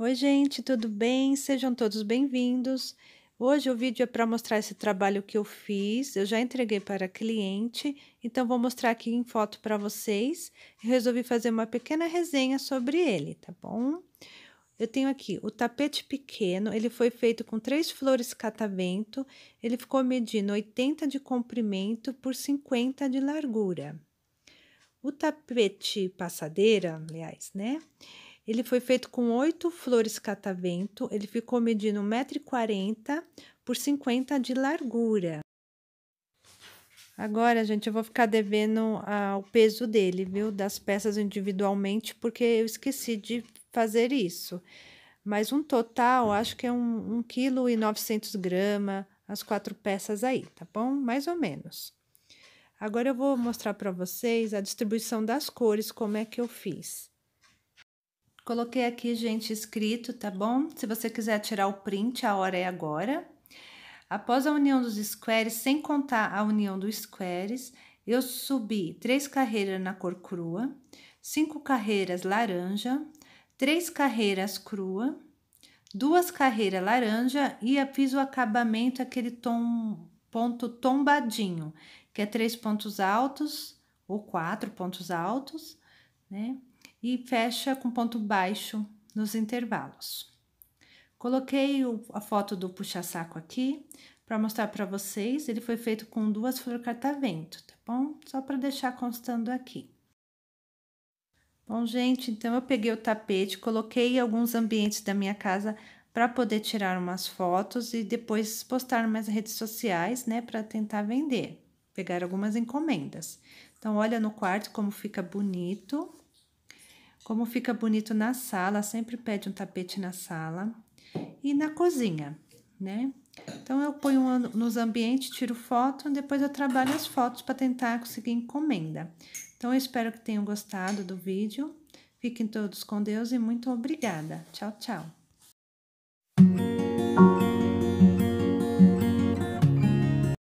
Oi, gente, tudo bem? Sejam todos bem-vindos. Hoje o vídeo é para mostrar esse trabalho que eu fiz, eu já entreguei para cliente, então vou mostrar aqui em foto para vocês. Eu resolvi fazer uma pequena resenha sobre ele, tá bom? Eu tenho aqui o tapete pequeno, ele foi feito com três flores catavento, ele ficou medindo 80 de comprimento por 50 de largura. O tapete passadeira, aliás, né? Ele foi feito com oito flores catavento, ele ficou medindo 1,40m por 50 de largura. Agora, gente, eu vou ficar devendo ah, o peso dele, viu? Das peças individualmente, porque eu esqueci de fazer isso. Mas um total, acho que é um, um quilo e 900 gramas, as quatro peças aí, tá bom? Mais ou menos. Agora eu vou mostrar para vocês a distribuição das cores, como é que eu fiz. Coloquei aqui, gente, escrito, tá bom? Se você quiser tirar o print, a hora é agora. Após a união dos squares, sem contar a união dos squares, eu subi três carreiras na cor crua, cinco carreiras laranja, três carreiras crua, duas carreiras laranja e fiz o acabamento aquele tom ponto tombadinho, que é três pontos altos ou quatro pontos altos, né? e fecha com ponto baixo nos intervalos. Coloquei o, a foto do puxa-saco aqui para mostrar para vocês. Ele foi feito com duas flor cartavento, tá bom? Só para deixar constando aqui. Bom, gente, então eu peguei o tapete, coloquei alguns ambientes da minha casa para poder tirar umas fotos e depois postar nas redes sociais, né, para tentar vender, pegar algumas encomendas. Então, olha no quarto como fica bonito. Como fica bonito na sala, sempre pede um tapete na sala e na cozinha, né? Então eu ponho nos ambientes, tiro foto, depois eu trabalho as fotos para tentar conseguir encomenda. Então eu espero que tenham gostado do vídeo. Fiquem todos com Deus e muito obrigada. Tchau, tchau.